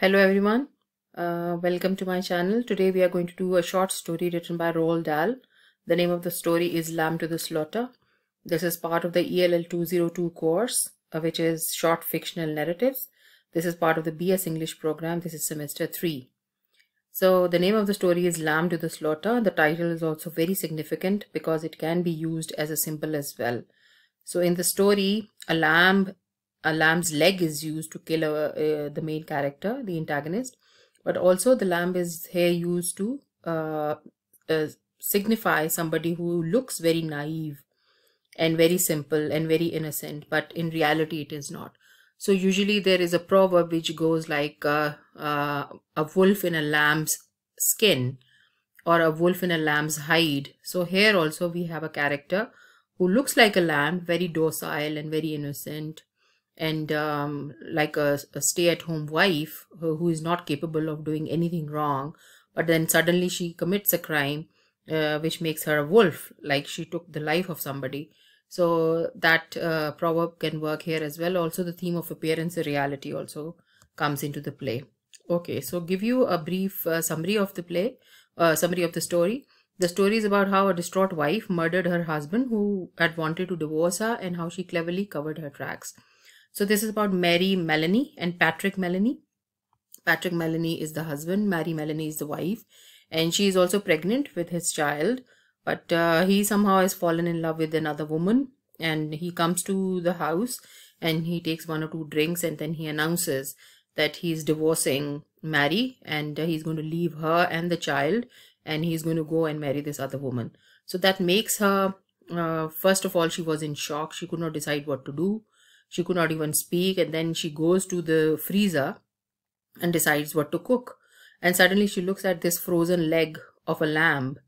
Hello everyone, uh, welcome to my channel. Today we are going to do a short story written by Roald Dahl. The name of the story is Lamb to the Slaughter. This is part of the ELL 202 course, uh, which is short fictional narratives. This is part of the BS English program. This is semester 3. So the name of the story is Lamb to the Slaughter. The title is also very significant because it can be used as a symbol as well. So in the story, a lamb a lamb's leg is used to kill a, uh, the main character, the antagonist, but also the lamb is here used to uh, uh, signify somebody who looks very naive and very simple and very innocent, but in reality it is not. So usually there is a proverb which goes like uh, uh, a wolf in a lamb's skin or a wolf in a lamb's hide. So here also we have a character who looks like a lamb, very docile and very innocent, and um, like a, a stay-at-home wife who, who is not capable of doing anything wrong but then suddenly she commits a crime uh, which makes her a wolf like she took the life of somebody so that uh, proverb can work here as well also the theme of appearance and reality also comes into the play okay so give you a brief uh, summary of the play uh, summary of the story the story is about how a distraught wife murdered her husband who had wanted to divorce her and how she cleverly covered her tracks so this is about Mary Melanie and Patrick Melanie. Patrick Melanie is the husband, Mary Melanie is the wife, and she is also pregnant with his child. But uh, he somehow has fallen in love with another woman, and he comes to the house and he takes one or two drinks, and then he announces that he's divorcing Mary and uh, he's going to leave her and the child, and he's going to go and marry this other woman. So that makes her, uh, first of all, she was in shock. She could not decide what to do she could not even speak, and then she goes to the freezer and decides what to cook. And suddenly she looks at this frozen leg of a lamb.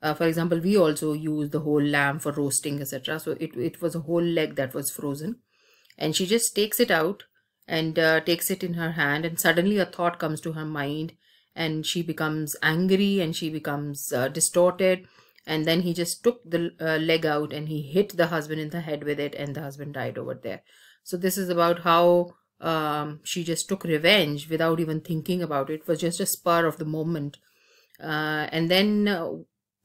Uh, for example, we also use the whole lamb for roasting, etc. So it, it was a whole leg that was frozen. And she just takes it out and uh, takes it in her hand, and suddenly a thought comes to her mind, and she becomes angry and she becomes uh, distorted and then he just took the uh, leg out and he hit the husband in the head with it and the husband died over there so this is about how um, she just took revenge without even thinking about it. it was just a spur of the moment uh, and then uh,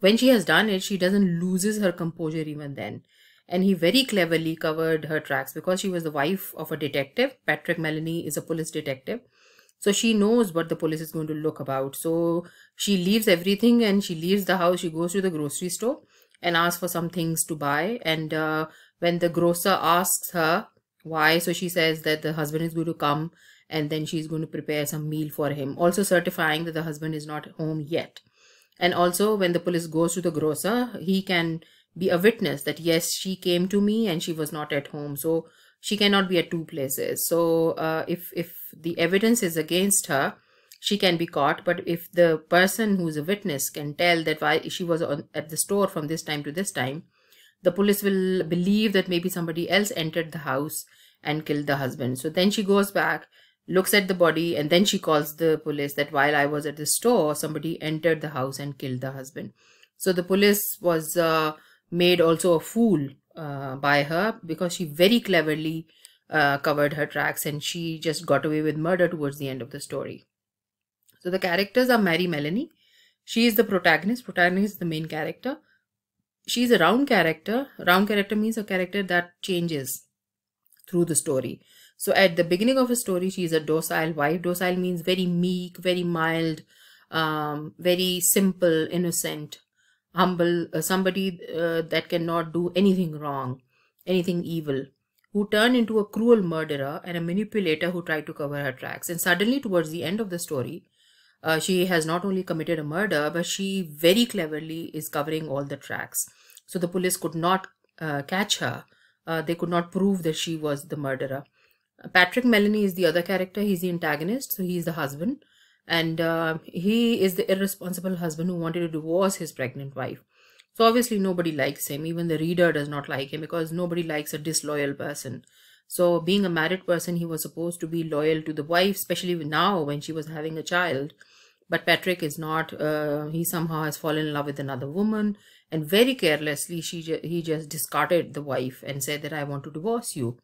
when she has done it she doesn't loses her composure even then and he very cleverly covered her tracks because she was the wife of a detective patrick melanie is a police detective so she knows what the police is going to look about so she leaves everything and she leaves the house she goes to the grocery store and asks for some things to buy and uh, when the grocer asks her why so she says that the husband is going to come and then she's going to prepare some meal for him also certifying that the husband is not home yet and also when the police goes to the grocer he can be a witness that yes she came to me and she was not at home so she cannot be at two places so uh, if if the evidence is against her, she can be caught. But if the person who's a witness can tell that why she was on, at the store from this time to this time, the police will believe that maybe somebody else entered the house and killed the husband. So then she goes back, looks at the body, and then she calls the police that while I was at the store, somebody entered the house and killed the husband. So the police was uh, made also a fool uh, by her because she very cleverly uh, covered her tracks and she just got away with murder towards the end of the story. So the characters are Mary Melanie. She is the protagonist. Protagonist is the main character. She's a round character. Round character means a character that changes through the story. So at the beginning of a story, she is a docile wife. Docile means very meek, very mild, um, very simple, innocent, humble, uh, somebody uh, that cannot do anything wrong, anything evil who turned into a cruel murderer and a manipulator who tried to cover her tracks. And suddenly, towards the end of the story, uh, she has not only committed a murder, but she very cleverly is covering all the tracks. So the police could not uh, catch her. Uh, they could not prove that she was the murderer. Patrick Melanie is the other character. He's the antagonist, so he's the husband. And uh, he is the irresponsible husband who wanted to divorce his pregnant wife. So obviously nobody likes him. Even the reader does not like him because nobody likes a disloyal person. So being a married person, he was supposed to be loyal to the wife, especially now when she was having a child. But Patrick is not. Uh, he somehow has fallen in love with another woman, and very carelessly, she he just discarded the wife and said that I want to divorce you,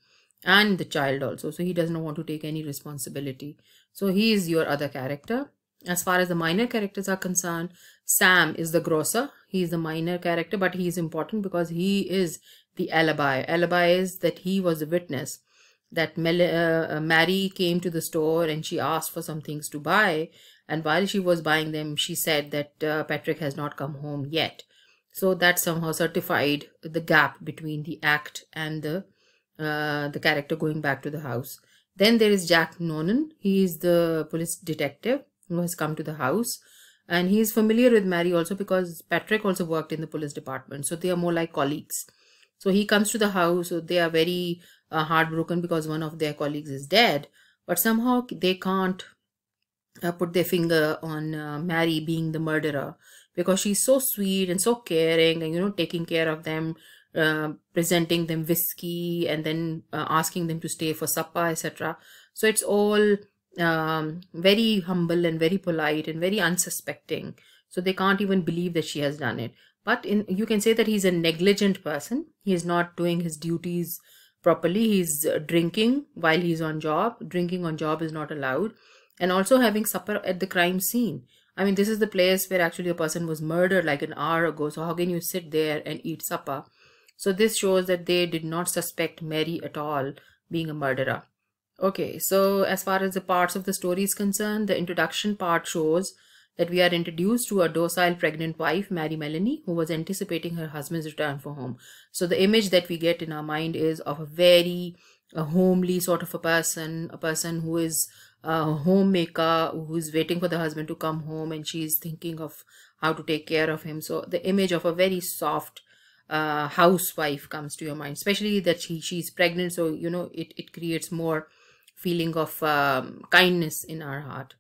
and the child also. So he does not want to take any responsibility. So he is your other character as far as the minor characters are concerned, Sam is the grocer. He is the minor character, but he is important because he is the alibi. Alibi is that he was a witness that Mel uh, uh, Mary came to the store and she asked for some things to buy. And while she was buying them, she said that uh, Patrick has not come home yet. So that somehow certified the gap between the act and the uh, the character going back to the house. Then there is Jack Nonan. He is the police detective who has come to the house. And he is familiar with Mary also because Patrick also worked in the police department. So they are more like colleagues. So he comes to the house. So they are very uh, heartbroken because one of their colleagues is dead. But somehow they can't uh, put their finger on uh, Mary being the murderer because she's so sweet and so caring and, you know, taking care of them, uh, presenting them whiskey and then uh, asking them to stay for supper, etc. So it's all um, very humble and very polite and very unsuspecting. So they can't even believe that she has done it. But in, you can say that he's a negligent person. He is not doing his duties properly. He's drinking while he's on job. Drinking on job is not allowed. And also having supper at the crime scene. I mean, this is the place where actually a person was murdered like an hour ago. So how can you sit there and eat supper? So this shows that they did not suspect Mary at all being a murderer. Okay, so as far as the parts of the story is concerned, the introduction part shows that we are introduced to a docile pregnant wife, Mary Melanie, who was anticipating her husband's return for home. So the image that we get in our mind is of a very a homely sort of a person, a person who is a homemaker, who is waiting for the husband to come home and she is thinking of how to take care of him. So the image of a very soft uh, housewife comes to your mind, especially that she, she's pregnant. So, you know, it, it creates more feeling of um, kindness in her heart.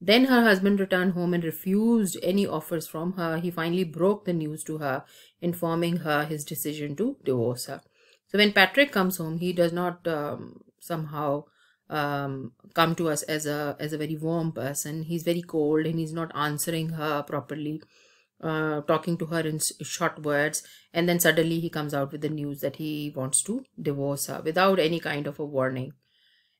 Then her husband returned home and refused any offers from her. He finally broke the news to her, informing her his decision to divorce her. So when Patrick comes home, he does not um, somehow um, come to us as a as a very warm person. He's very cold and he's not answering her properly, uh, talking to her in short words. And then suddenly he comes out with the news that he wants to divorce her without any kind of a warning.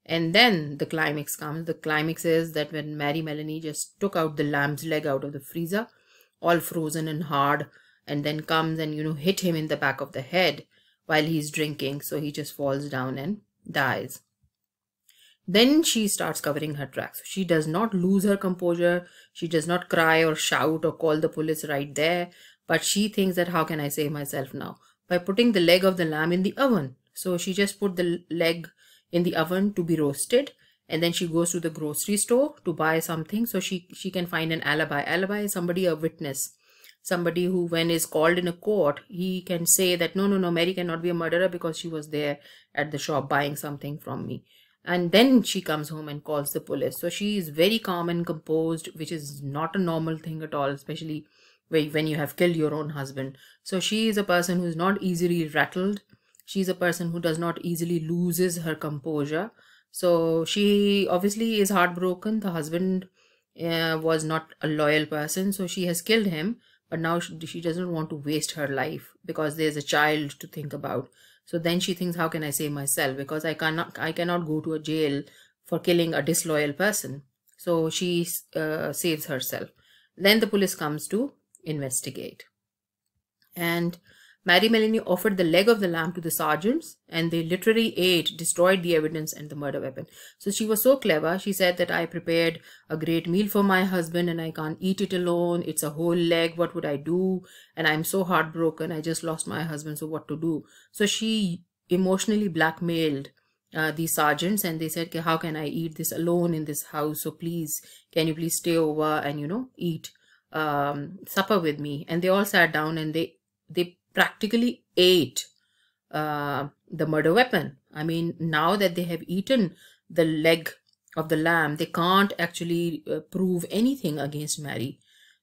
And then the climax comes. The climax is that when Mary Melanie just took out the lamb's leg out of the freezer, all frozen and hard, and then comes and, you know, hit him in the back of the head while he's drinking. So he just falls down and dies. Then she starts covering her tracks. She does not lose her composure. She does not cry or shout or call the police right there. But she thinks that how can I save myself now? By putting the leg of the lamb in the oven. So she just put the leg in the oven to be roasted and then she goes to the grocery store to buy something so she she can find an alibi alibi is somebody a witness somebody who when is called in a court he can say that no no no mary cannot be a murderer because she was there at the shop buying something from me and then she comes home and calls the police so she is very calm and composed which is not a normal thing at all especially when you have killed your own husband so she is a person who is not easily rattled she's a person who does not easily loses her composure so she obviously is heartbroken the husband uh, was not a loyal person so she has killed him but now she, she doesn't want to waste her life because there's a child to think about so then she thinks how can i save myself because i cannot i cannot go to a jail for killing a disloyal person so she uh, saves herself then the police comes to investigate and Mary Melanie offered the leg of the lamb to the sergeants, and they literally ate, destroyed the evidence and the murder weapon. So she was so clever. She said that I prepared a great meal for my husband and I can't eat it alone. It's a whole leg. What would I do? And I'm so heartbroken. I just lost my husband. So what to do? So she emotionally blackmailed uh, these sergeants and they said, how can I eat this alone in this house? So please, can you please stay over and, you know, eat um, supper with me? And they all sat down and they, they practically ate uh, the murder weapon. I mean, now that they have eaten the leg of the lamb, they can't actually uh, prove anything against Mary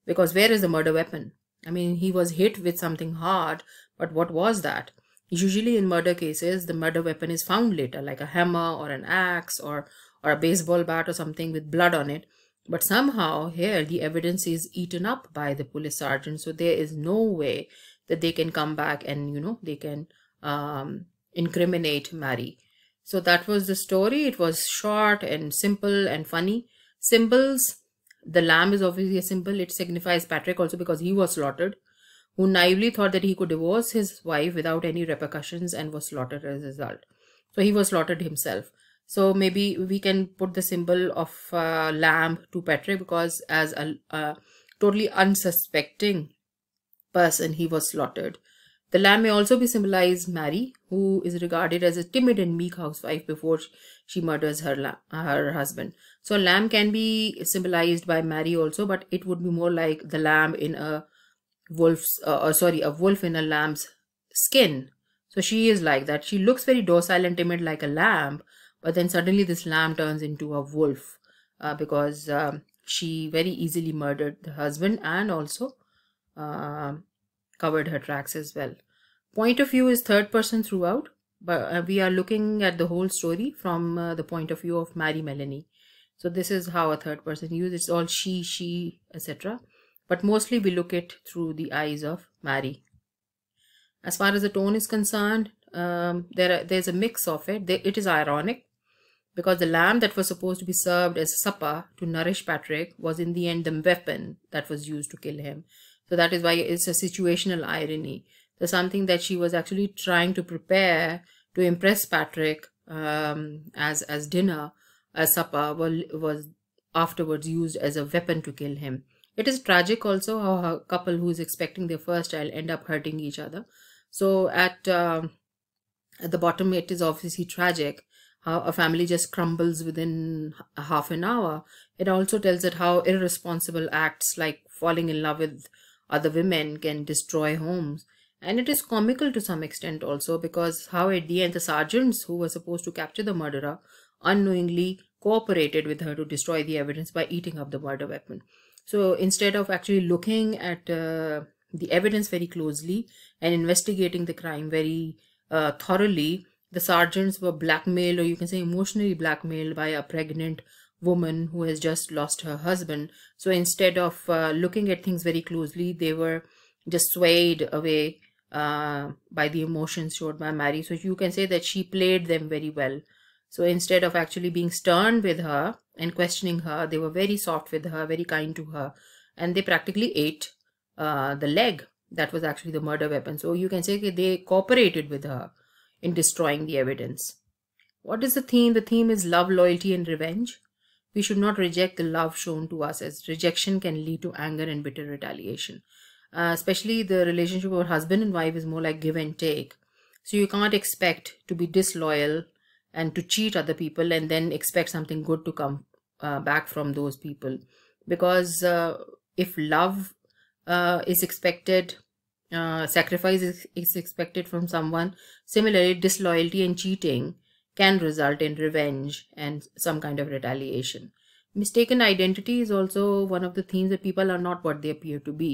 because where is the murder weapon? I mean, he was hit with something hard, but what was that? Usually in murder cases, the murder weapon is found later, like a hammer or an axe or, or a baseball bat or something with blood on it. But somehow here the evidence is eaten up by the police sergeant, so there is no way that they can come back and you know they can um, incriminate Mary. So that was the story. It was short and simple and funny. Symbols. The lamb is obviously a symbol. It signifies Patrick also because he was slaughtered, who naively thought that he could divorce his wife without any repercussions and was slaughtered as a result. So he was slaughtered himself. So maybe we can put the symbol of uh, lamb to Patrick because as a, a totally unsuspecting person he was slaughtered. The lamb may also be symbolized Mary, who is regarded as a timid and meek housewife before she murders her, her husband. So lamb can be symbolized by Mary also, but it would be more like the lamb in a wolf's, uh, or uh, sorry, a wolf in a lamb's skin. So she is like that. She looks very docile and timid like a lamb, but then suddenly this lamb turns into a wolf uh, because um, she very easily murdered the husband and also um, covered her tracks as well. Point of view is third person throughout, but uh, we are looking at the whole story from uh, the point of view of Mary Melanie. So this is how a third person uses. It's all she, she, etc. But mostly we look it through the eyes of Mary. As far as the tone is concerned, um, there are, there's a mix of it. it is ironic because the lamb that was supposed to be served as supper to nourish Patrick was in the end the weapon that was used to kill him. So that is why it's a situational irony. So something that she was actually trying to prepare to impress Patrick um, as as dinner, as supper, was, was afterwards used as a weapon to kill him. It is tragic also how a couple who is expecting their first child end up hurting each other. So at uh, at the bottom, it is obviously tragic how a family just crumbles within half an hour. It also tells it how irresponsible acts like falling in love with other women can destroy homes. And it is comical to some extent also because how at the end the sergeants who were supposed to capture the murderer unknowingly cooperated with her to destroy the evidence by eating up the murder weapon. So instead of actually looking at uh, the evidence very closely and investigating the crime very uh, thoroughly, the sergeants were blackmailed or you can say emotionally blackmailed by a pregnant woman who has just lost her husband. So instead of uh, looking at things very closely, they were just swayed away uh, by the emotions showed by Mary. So you can say that she played them very well. So instead of actually being stern with her and questioning her, they were very soft with her, very kind to her. And they practically ate uh, the leg that was actually the murder weapon. So you can say they cooperated with her in destroying the evidence. What is the theme? The theme is love, loyalty, and revenge. We should not reject the love shown to us, as rejection can lead to anger and bitter retaliation. Uh, especially the relationship of husband and wife is more like give and take. So you can't expect to be disloyal and to cheat other people and then expect something good to come uh, back from those people. Because uh, if love uh, is expected, uh, sacrifice is, is expected from someone, similarly, disloyalty and cheating can result in revenge and some kind of retaliation. Mistaken identity is also one of the themes that people are not what they appear to be.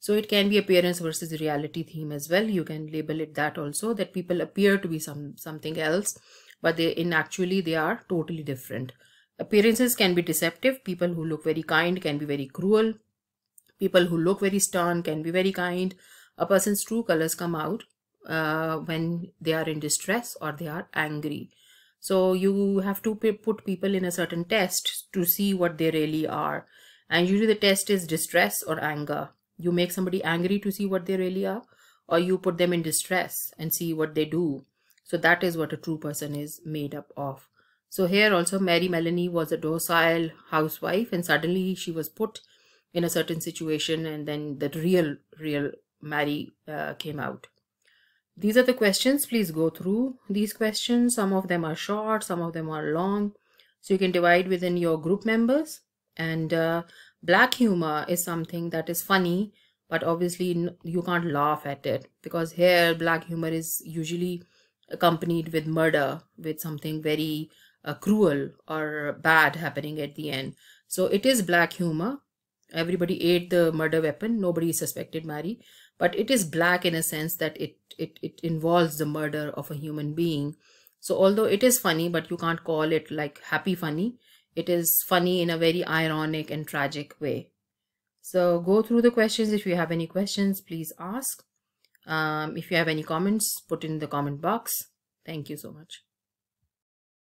So it can be appearance versus reality theme as well. You can label it that also that people appear to be some something else, but they in actually they are totally different. Appearances can be deceptive. People who look very kind can be very cruel. People who look very stern can be very kind. A person's true colors come out uh, when they are in distress or they are angry. So you have to put people in a certain test to see what they really are. And usually the test is distress or anger. You make somebody angry to see what they really are, or you put them in distress and see what they do. So that is what a true person is made up of. So here also Mary Melanie was a docile housewife and suddenly she was put in a certain situation and then the real, real Mary uh, came out. These are the questions. Please go through these questions. Some of them are short, some of them are long. So you can divide within your group members. And uh, black humor is something that is funny, but obviously you can't laugh at it because here black humor is usually accompanied with murder, with something very uh, cruel or bad happening at the end. So it is black humor. Everybody ate the murder weapon. Nobody suspected Mary but it is black in a sense that it, it, it involves the murder of a human being. So although it is funny, but you can't call it like happy funny, it is funny in a very ironic and tragic way. So go through the questions. If you have any questions, please ask. Um, if you have any comments, put in the comment box. Thank you so much.